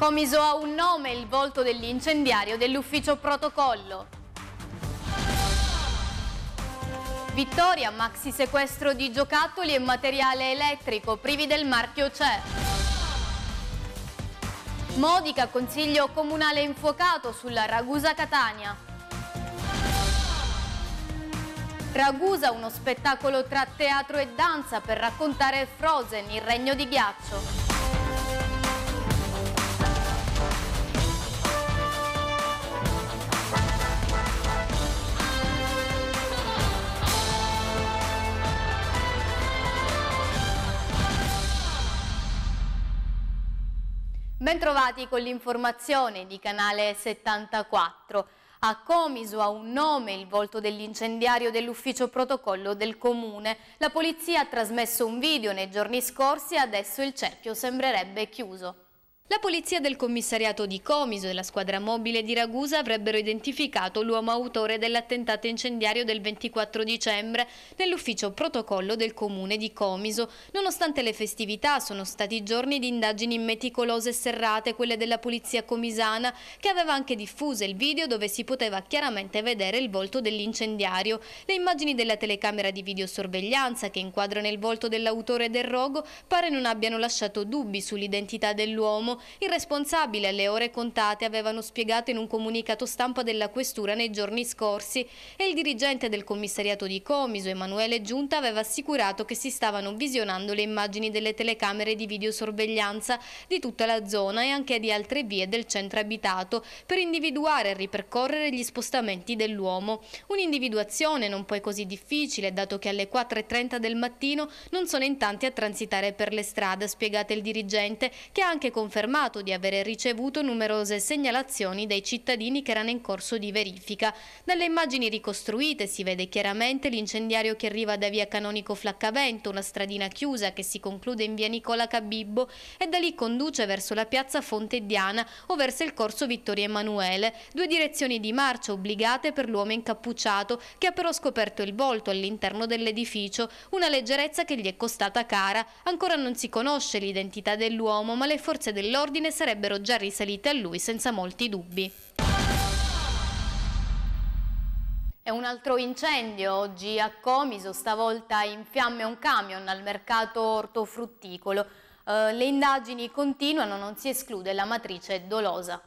Comiso ha un nome, il volto dell'incendiario dell'ufficio protocollo. Vittoria, maxi sequestro di giocattoli e materiale elettrico, privi del marchio CE. Modica, consiglio comunale infuocato sulla Ragusa Catania. Ragusa, uno spettacolo tra teatro e danza per raccontare Frozen, il regno di ghiaccio. Bentrovati con l'informazione di Canale 74. A Comiso ha un nome il volto dell'incendiario dell'ufficio protocollo del comune. La polizia ha trasmesso un video nei giorni scorsi e adesso il cerchio sembrerebbe chiuso. La polizia del commissariato di Comiso e la squadra mobile di Ragusa avrebbero identificato l'uomo autore dell'attentato incendiario del 24 dicembre nell'ufficio protocollo del comune di Comiso. Nonostante le festività sono stati giorni di indagini meticolose e serrate, quelle della polizia comisana, che aveva anche diffuso il video dove si poteva chiaramente vedere il volto dell'incendiario. Le immagini della telecamera di videosorveglianza che inquadrano il volto dell'autore del rogo pare non abbiano lasciato dubbi sull'identità dell'uomo il responsabile alle ore contate avevano spiegato in un comunicato stampa della Questura nei giorni scorsi e il dirigente del commissariato di Comiso, Emanuele Giunta, aveva assicurato che si stavano visionando le immagini delle telecamere di videosorveglianza di tutta la zona e anche di altre vie del centro abitato per individuare e ripercorrere gli spostamenti dell'uomo. Un'individuazione non poi così difficile dato che alle 4.30 del mattino non sono in tanti a transitare per le strade, spiegate il dirigente, che ha anche confermato confermato di aver ricevuto numerose segnalazioni dai cittadini che erano in corso di verifica. Dalle immagini ricostruite si vede chiaramente l'incendiario che arriva da via Canonico Flaccavento, una stradina chiusa che si conclude in via Nicola Cabibbo e da lì conduce verso la piazza Fonte Diana o verso il corso Vittorio Emanuele, due direzioni di marcia obbligate per l'uomo incappucciato che ha però scoperto il volto all'interno dell'edificio, una leggerezza che gli è costata cara. Ancora non si conosce l'identità dell'uomo, ma le forze delle dell'ordine sarebbero già risalite a lui senza molti dubbi. È un altro incendio oggi a Comiso, stavolta in fiamme un camion al mercato ortofrutticolo. Eh, le indagini continuano, non si esclude la matrice dolosa.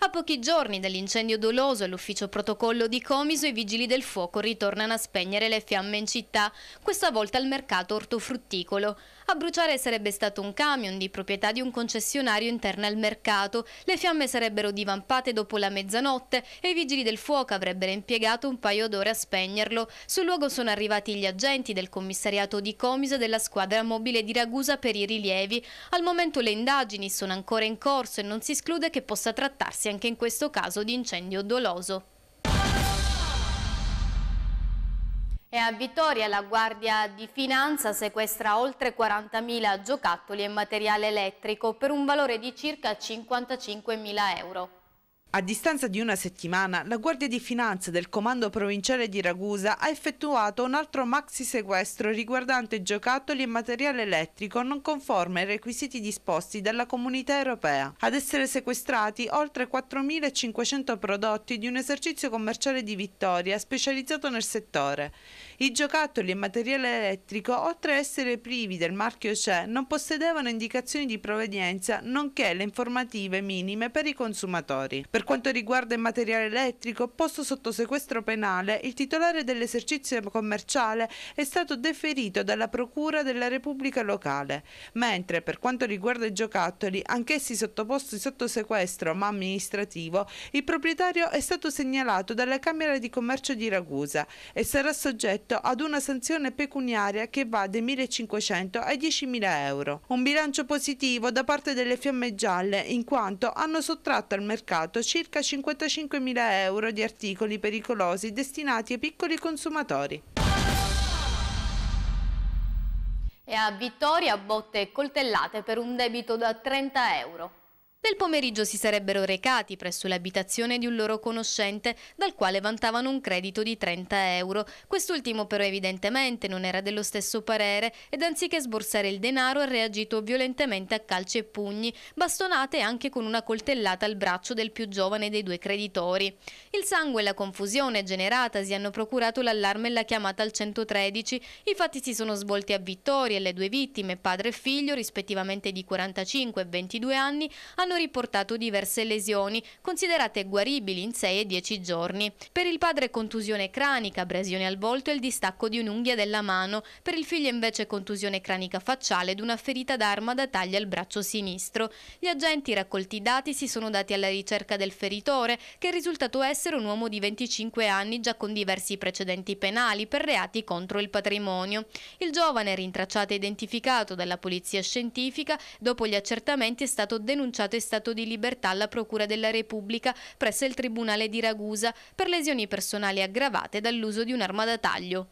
A pochi giorni dall'incendio doloso all'ufficio protocollo di Comiso, i vigili del fuoco ritornano a spegnere le fiamme in città, questa volta al mercato ortofrutticolo. A bruciare sarebbe stato un camion di proprietà di un concessionario interno al mercato. Le fiamme sarebbero divampate dopo la mezzanotte e i vigili del fuoco avrebbero impiegato un paio d'ore a spegnerlo. Sul luogo sono arrivati gli agenti del commissariato di Comiso e della squadra mobile di Ragusa per i rilievi. Al momento le indagini sono ancora in corso e non si esclude che possa trattarsi anche in questo caso di incendio doloso. E a Vittoria la Guardia di Finanza sequestra oltre 40.000 giocattoli e materiale elettrico per un valore di circa 55.000 euro. A distanza di una settimana, la Guardia di Finanza del Comando Provinciale di Ragusa ha effettuato un altro maxi sequestro riguardante giocattoli e materiale elettrico non conforme ai requisiti disposti dalla Comunità Europea. Ad essere sequestrati oltre 4.500 prodotti di un esercizio commerciale di Vittoria specializzato nel settore. I giocattoli e materiale elettrico, oltre a essere privi del marchio CE, non possedevano indicazioni di provenienza, nonché le informative minime per i consumatori. Per quanto riguarda il materiale elettrico, posto sotto sequestro penale, il titolare dell'esercizio commerciale è stato deferito dalla Procura della Repubblica locale, mentre per quanto riguarda i giocattoli, anch'essi sottoposti sotto sequestro ma amministrativo, il proprietario è stato segnalato dalla Camera di Commercio di Ragusa e sarà soggetto soggetto ad una sanzione pecuniaria che va dai 1.500 ai 10.000 euro. Un bilancio positivo da parte delle fiamme gialle in quanto hanno sottratto al mercato circa 55.000 euro di articoli pericolosi destinati ai piccoli consumatori. E a Vittoria botte coltellate per un debito da 30 euro. Nel pomeriggio si sarebbero recati presso l'abitazione di un loro conoscente dal quale vantavano un credito di 30 euro. Quest'ultimo però evidentemente non era dello stesso parere ed anziché sborsare il denaro ha reagito violentemente a calci e pugni, bastonate anche con una coltellata al braccio del più giovane dei due creditori. Il sangue e la confusione generata si hanno procurato l'allarme e la chiamata al 113. I fatti si sono svolti a Vittoria e le due vittime, padre e figlio, rispettivamente di 45 e 22 anni, hanno hanno riportato diverse lesioni, considerate guaribili in 6 e 10 giorni. Per il padre contusione cranica, abrasione al volto e il distacco di un'unghia della mano, per il figlio invece contusione cranica facciale ed una ferita d'arma da taglia al braccio sinistro. Gli agenti raccolti i dati si sono dati alla ricerca del feritore, che è risultato essere un uomo di 25 anni già con diversi precedenti penali per reati contro il patrimonio. Il giovane, rintracciato e identificato dalla polizia scientifica, dopo gli accertamenti è stato denunciato e stato di libertà alla Procura della Repubblica presso il Tribunale di Ragusa per lesioni personali aggravate dall'uso di un'arma da taglio.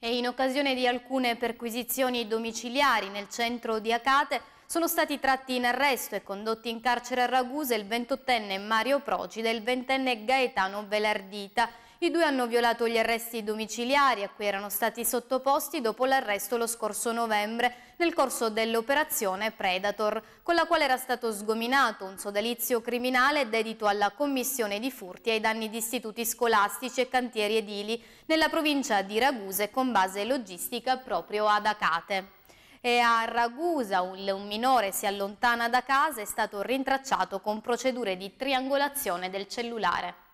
E in occasione di alcune perquisizioni domiciliari nel centro di Acate, sono stati tratti in arresto e condotti in carcere a Ragusa il 28enne Mario Procida e il 20enne Gaetano Velardita. I due hanno violato gli arresti domiciliari a cui erano stati sottoposti dopo l'arresto lo scorso novembre nel corso dell'operazione Predator, con la quale era stato sgominato un sodalizio criminale dedito alla commissione di furti ai danni di istituti scolastici e cantieri edili nella provincia di Raguse con base logistica proprio ad Acate e a Ragusa un minore si allontana da casa e è stato rintracciato con procedure di triangolazione del cellulare.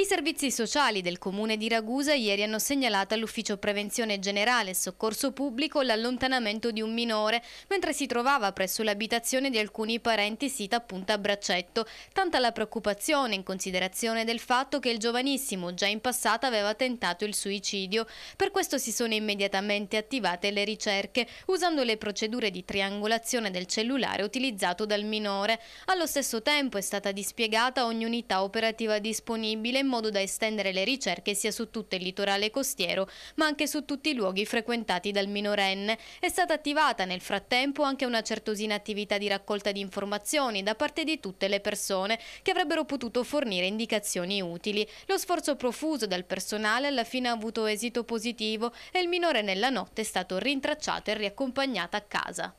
I servizi sociali del comune di Ragusa ieri hanno segnalato all'ufficio prevenzione generale e soccorso pubblico l'allontanamento di un minore mentre si trovava presso l'abitazione di alcuni parenti sita appunto a Braccetto, tanta la preoccupazione in considerazione del fatto che il giovanissimo già in passato aveva tentato il suicidio. Per questo si sono immediatamente attivate le ricerche usando le procedure di triangolazione del cellulare utilizzato dal minore. Allo stesso tempo è stata dispiegata ogni unità operativa disponibile in modo da estendere le ricerche sia su tutto il litorale costiero, ma anche su tutti i luoghi frequentati dal minorenne. È stata attivata nel frattempo anche una certosina attività di raccolta di informazioni da parte di tutte le persone che avrebbero potuto fornire indicazioni utili. Lo sforzo profuso dal personale alla fine ha avuto esito positivo e il minore nella notte è stato rintracciato e riaccompagnato a casa.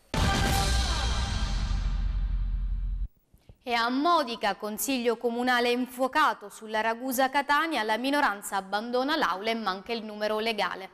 e a Modica, consiglio comunale infuocato sulla Ragusa Catania, la minoranza abbandona l'aula e manca il numero legale.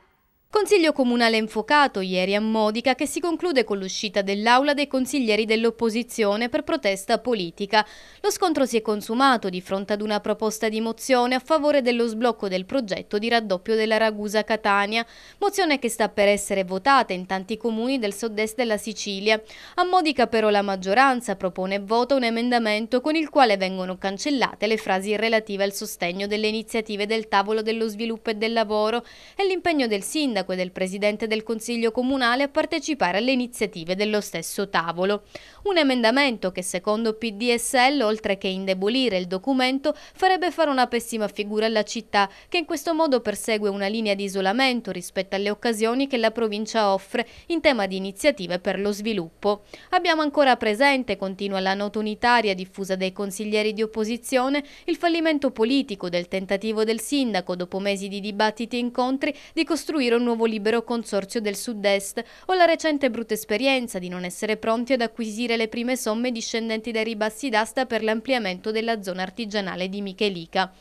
Consiglio comunale infuocato ieri a Modica che si conclude con l'uscita dell'aula dei consiglieri dell'opposizione per protesta politica. Lo scontro si è consumato di fronte ad una proposta di mozione a favore dello sblocco del progetto di raddoppio della Ragusa Catania, mozione che sta per essere votata in tanti comuni del sud-est della Sicilia. A Modica però la maggioranza propone e vota un emendamento con il quale vengono cancellate le frasi relative al sostegno delle iniziative del tavolo dello sviluppo e del lavoro e l'impegno del sindaco sindaco e del presidente del Consiglio Comunale a partecipare alle iniziative dello stesso tavolo. Un emendamento che secondo PDSL, oltre che indebolire il documento, farebbe fare una pessima figura alla città, che in questo modo persegue una linea di isolamento rispetto alle occasioni che la provincia offre in tema di iniziative per lo sviluppo. Abbiamo ancora presente, continua la nota unitaria diffusa dai consiglieri di opposizione, il fallimento politico del tentativo del sindaco, dopo mesi di dibattiti e incontri, di costruire un nuovo libero consorzio del sud-est o la recente brutta esperienza di non essere pronti ad acquisire le prime somme discendenti dai ribassi d'asta per l'ampliamento della zona artigianale di Michelica.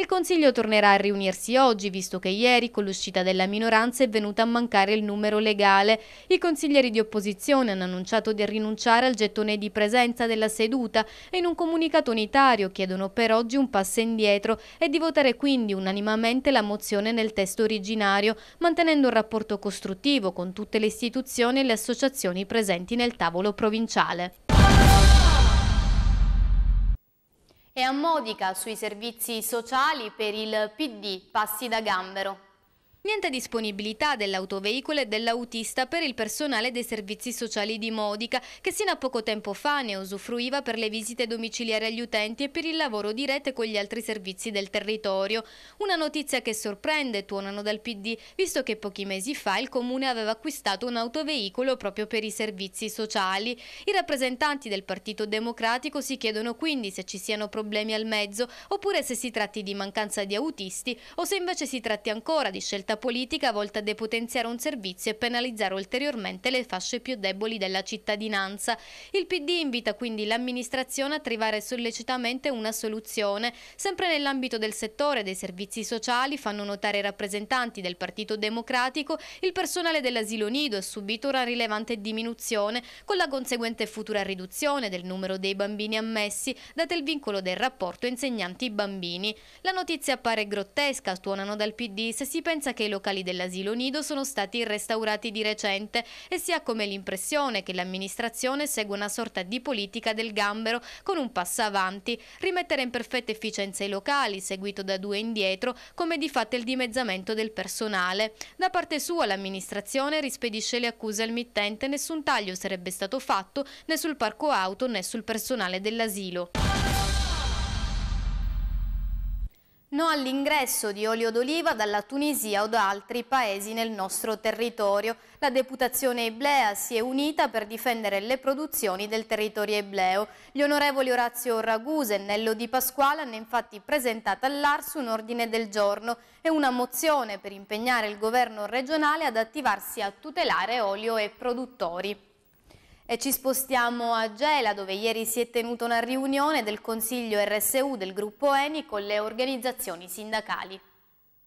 Il Consiglio tornerà a riunirsi oggi, visto che ieri, con l'uscita della minoranza, è venuto a mancare il numero legale. I consiglieri di opposizione hanno annunciato di rinunciare al gettone di presenza della seduta e in un comunicato unitario chiedono per oggi un passo indietro e di votare quindi unanimamente la mozione nel testo originario, mantenendo un rapporto costruttivo con tutte le istituzioni e le associazioni presenti nel tavolo provinciale. E a Modica sui servizi sociali per il PD Passi da Gambero. Niente disponibilità dell'autoveicolo e dell'autista per il personale dei servizi sociali di Modica, che sino a poco tempo fa ne usufruiva per le visite domiciliari agli utenti e per il lavoro di rete con gli altri servizi del territorio. Una notizia che sorprende, tuonano dal PD, visto che pochi mesi fa il Comune aveva acquistato un autoveicolo proprio per i servizi sociali. I rappresentanti del Partito Democratico si chiedono quindi se ci siano problemi al mezzo, oppure se si tratti di mancanza di autisti o se invece si tratti ancora di scelta scelta politica volta a depotenziare un servizio e penalizzare ulteriormente le fasce più deboli della cittadinanza. Il PD invita quindi l'amministrazione a trovare sollecitamente una soluzione. Sempre nell'ambito del settore dei servizi sociali fanno notare i rappresentanti del Partito Democratico il personale dell'asilo nido ha subito una rilevante diminuzione con la conseguente futura riduzione del numero dei bambini ammessi data il vincolo del rapporto insegnanti-bambini. La notizia appare grottesca, tuonano dal PD se si pensa che che i locali dell'asilo nido sono stati restaurati di recente e si ha come l'impressione che l'amministrazione segue una sorta di politica del gambero con un passo avanti, rimettere in perfetta efficienza i locali, seguito da due indietro, come di fatto il dimezzamento del personale. Da parte sua l'amministrazione rispedisce le accuse al mittente, nessun taglio sarebbe stato fatto né sul parco auto né sul personale dell'asilo. No all'ingresso di olio d'oliva dalla Tunisia o da altri paesi nel nostro territorio. La deputazione eblea si è unita per difendere le produzioni del territorio ebleo. Gli onorevoli Orazio Raguse e Nello Di Pasquale hanno infatti presentato all'Ars un ordine del giorno e una mozione per impegnare il governo regionale ad attivarsi a tutelare olio e produttori. E ci spostiamo a Gela dove ieri si è tenuta una riunione del Consiglio RSU del gruppo ENI con le organizzazioni sindacali.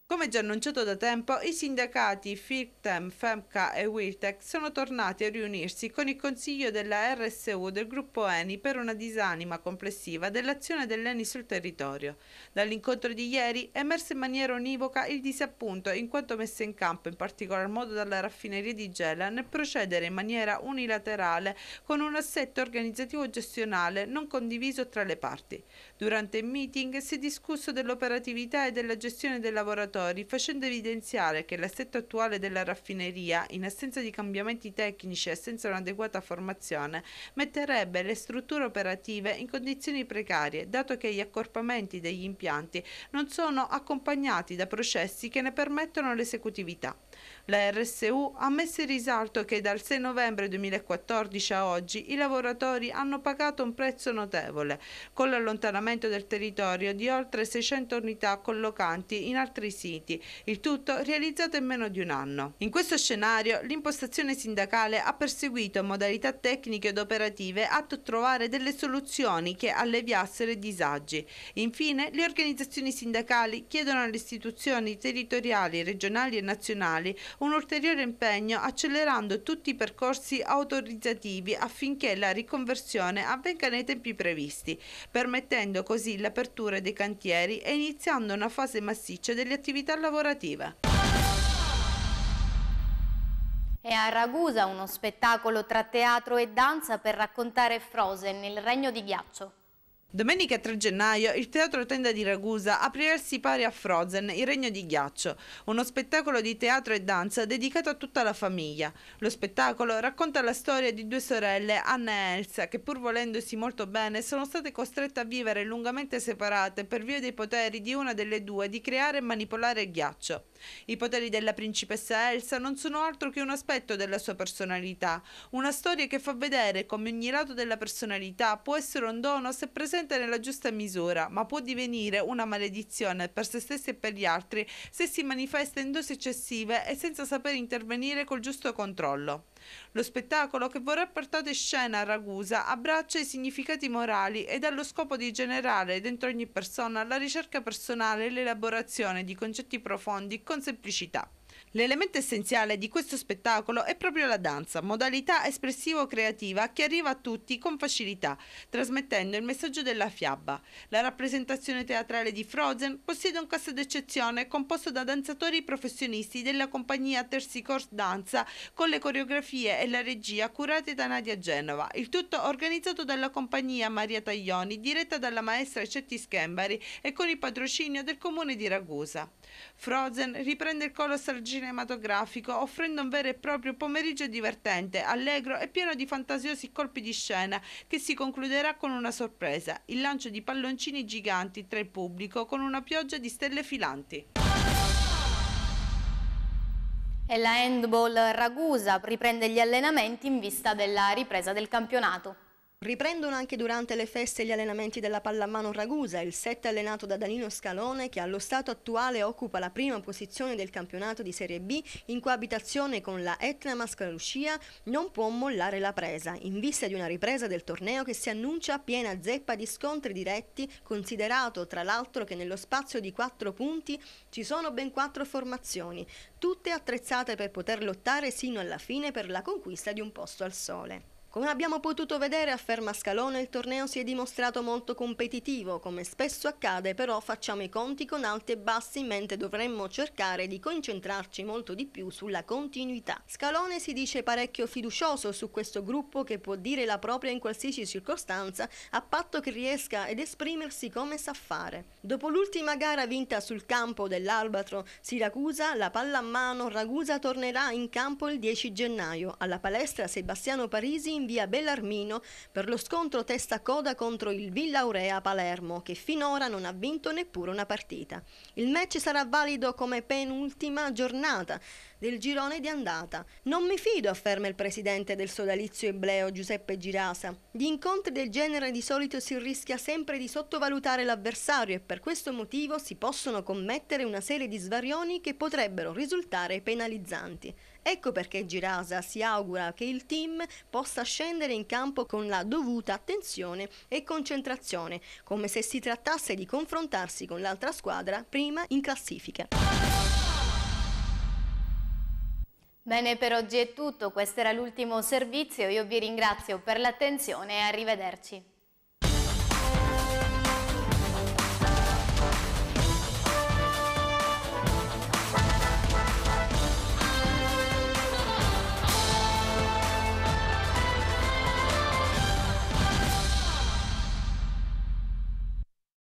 Come già annunciato da tempo, i sindacati FIRTEM, FEMCA e WILTEC sono tornati a riunirsi con il consiglio della RSU del gruppo ENI per una disanima complessiva dell'azione dell'ENI sul territorio. Dall'incontro di ieri è emerso in maniera univoca il disappunto in quanto messo in campo, in particolar modo dalla raffineria di Gela, nel procedere in maniera unilaterale con un assetto organizzativo gestionale non condiviso tra le parti. Durante il meeting si è discusso dell'operatività e della gestione dei lavoratori lavoratori facendo evidenziare che l'assetto attuale della raffineria, in assenza di cambiamenti tecnici e senza un'adeguata formazione, metterebbe le strutture operative in condizioni precarie, dato che gli accorpamenti degli impianti non sono accompagnati da processi che ne permettono l'esecutività. La RSU ha messo in risalto che dal 6 novembre 2014 a oggi i lavoratori hanno pagato un prezzo notevole, con l'allontanamento del territorio di oltre 600 unità collocanti in altri siti siti, il tutto realizzato in meno di un anno. In questo scenario l'impostazione sindacale ha perseguito modalità tecniche ed operative atto a trovare delle soluzioni che alleviassero i disagi. Infine le organizzazioni sindacali chiedono alle istituzioni territoriali, regionali e nazionali un ulteriore impegno accelerando tutti i percorsi autorizzativi affinché la riconversione avvenga nei tempi previsti, permettendo così l'apertura dei cantieri e iniziando una fase massiccia delle attività attività lavorativa. È a Ragusa uno spettacolo tra teatro e danza per raccontare Frozen, il regno di ghiaccio. Domenica 3 gennaio il Teatro Tenda di Ragusa aprirà il sipario a Frozen, il regno di ghiaccio, uno spettacolo di teatro e danza dedicato a tutta la famiglia. Lo spettacolo racconta la storia di due sorelle, Anna e Elsa, che pur volendosi molto bene sono state costrette a vivere lungamente separate per via dei poteri di una delle due di creare e manipolare il ghiaccio. I poteri della principessa Elsa non sono altro che un aspetto della sua personalità, una storia che fa vedere come ogni lato della personalità può essere un dono se presente sufficiente nella giusta misura, ma può divenire una maledizione per se stessi e per gli altri se si manifesta in dosi eccessive e senza saper intervenire col giusto controllo. Lo spettacolo che vorrà portare in scena a Ragusa abbraccia i significati morali ed ha lo scopo di generare dentro ogni persona la ricerca personale e l'elaborazione di concetti profondi con semplicità. L'elemento essenziale di questo spettacolo è proprio la danza, modalità espressivo-creativa che arriva a tutti con facilità, trasmettendo il messaggio della fiaba. La rappresentazione teatrale di Frozen possiede un cast d'eccezione composto da danzatori professionisti della compagnia Terzicorse Danza con le coreografie e la regia curate da Nadia Genova, il tutto organizzato dalla compagnia Maria Taglioni, diretta dalla maestra Cetti Schembari e con il patrocinio del comune di Ragusa. Frozen riprende il colossal giro cinematografico, offrendo un vero e proprio pomeriggio divertente, allegro e pieno di fantasiosi colpi di scena, che si concluderà con una sorpresa, il lancio di palloncini giganti tra il pubblico con una pioggia di stelle filanti. E la handball Ragusa riprende gli allenamenti in vista della ripresa del campionato. Riprendono anche durante le feste gli allenamenti della pallamano Ragusa, il set allenato da Danilo Scalone che allo stato attuale occupa la prima posizione del campionato di Serie B in coabitazione con la Etna Mascalucia, non può mollare la presa, in vista di una ripresa del torneo che si annuncia piena zeppa di scontri diretti, considerato tra l'altro che nello spazio di quattro punti ci sono ben quattro formazioni, tutte attrezzate per poter lottare sino alla fine per la conquista di un posto al sole. Come abbiamo potuto vedere afferma Scalone, il torneo si è dimostrato molto competitivo, come spesso accade però facciamo i conti con alti e bassi mentre dovremmo cercare di concentrarci molto di più sulla continuità. Scalone si dice parecchio fiducioso su questo gruppo che può dire la propria in qualsiasi circostanza a patto che riesca ed esprimersi come sa fare. Dopo l'ultima gara vinta sul campo dell'Albatro Siracusa, la palla a mano, Ragusa tornerà in campo il 10 gennaio. Alla palestra Sebastiano Parisi in via Bellarmino per lo scontro testa coda contro il Villa Aurea Palermo, che finora non ha vinto neppure una partita. Il match sarà valido come penultima giornata del girone di andata. Non mi fido, afferma il presidente del sodalizio ebleo Giuseppe Girasa. Gli incontri del genere di solito si rischia sempre di sottovalutare l'avversario e per questo motivo si possono commettere una serie di svarioni che potrebbero risultare penalizzanti. Ecco perché Girasa si augura che il team possa scendere in campo con la dovuta attenzione e concentrazione, come se si trattasse di confrontarsi con l'altra squadra prima in classifica. Bene, per oggi è tutto, questo era l'ultimo servizio, io vi ringrazio per l'attenzione e arrivederci.